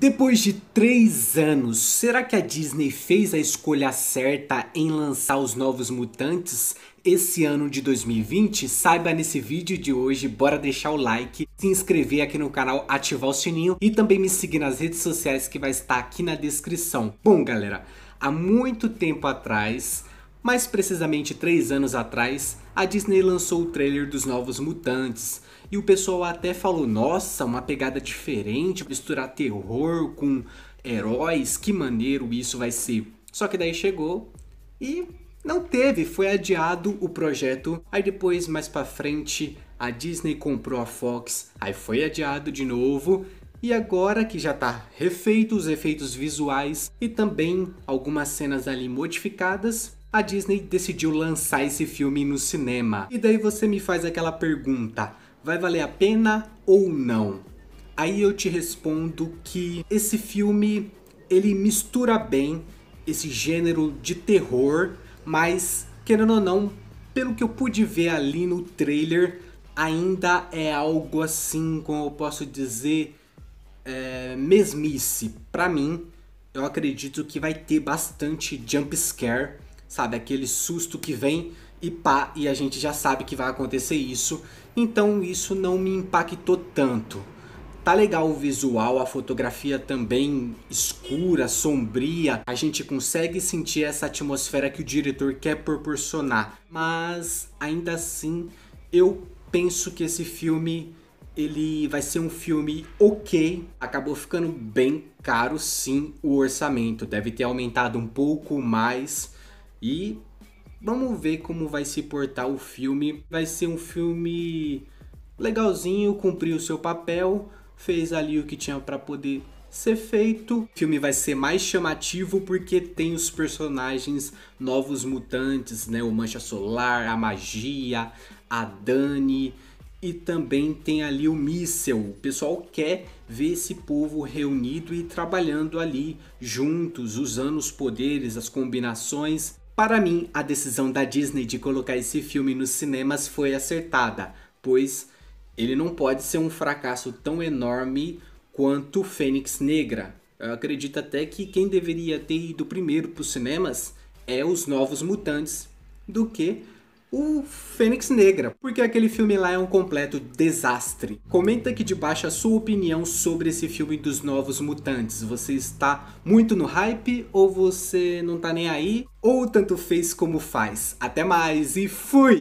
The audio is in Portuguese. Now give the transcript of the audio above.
Depois de três anos, será que a Disney fez a escolha certa em lançar os Novos Mutantes esse ano de 2020? Saiba nesse vídeo de hoje, bora deixar o like, se inscrever aqui no canal, ativar o sininho e também me seguir nas redes sociais que vai estar aqui na descrição. Bom galera, há muito tempo atrás mais precisamente três anos atrás, a Disney lançou o trailer dos Novos Mutantes, e o pessoal até falou: nossa, uma pegada diferente, misturar terror com heróis, que maneiro isso vai ser. Só que daí chegou e não teve, foi adiado o projeto. Aí depois, mais pra frente, a Disney comprou a Fox, aí foi adiado de novo. E agora que já tá refeito os efeitos visuais e também algumas cenas ali modificadas, a Disney decidiu lançar esse filme no cinema. E daí você me faz aquela pergunta: vai valer a pena ou não? Aí eu te respondo que esse filme ele mistura bem esse gênero de terror, mas querendo ou não, pelo que eu pude ver ali no trailer, ainda é algo assim, como eu posso dizer, é, mesmice. Para mim, eu acredito que vai ter bastante jump scare sabe? Aquele susto que vem e pá, e a gente já sabe que vai acontecer isso. Então isso não me impactou tanto. Tá legal o visual, a fotografia também escura, sombria. A gente consegue sentir essa atmosfera que o diretor quer proporcionar, mas ainda assim eu penso que esse filme ele vai ser um filme ok. Acabou ficando bem caro, sim, o orçamento. Deve ter aumentado um pouco mais e vamos ver como vai se portar o filme. Vai ser um filme legalzinho, cumpriu o seu papel, fez ali o que tinha para poder ser feito. O filme vai ser mais chamativo porque tem os personagens novos mutantes, né? O Mancha Solar, a Magia, a Dani e também tem ali o míssel. O pessoal quer ver esse povo reunido e trabalhando ali juntos, usando os poderes, as combinações para mim, a decisão da Disney de colocar esse filme nos cinemas foi acertada, pois ele não pode ser um fracasso tão enorme quanto Fênix Negra. Eu acredito até que quem deveria ter ido primeiro para os cinemas é os Novos Mutantes do que o Fênix Negra, porque aquele filme lá é um completo desastre. Comenta aqui debaixo a sua opinião sobre esse filme dos Novos Mutantes. Você está muito no hype ou você não tá nem aí? Ou tanto fez como faz? Até mais e fui!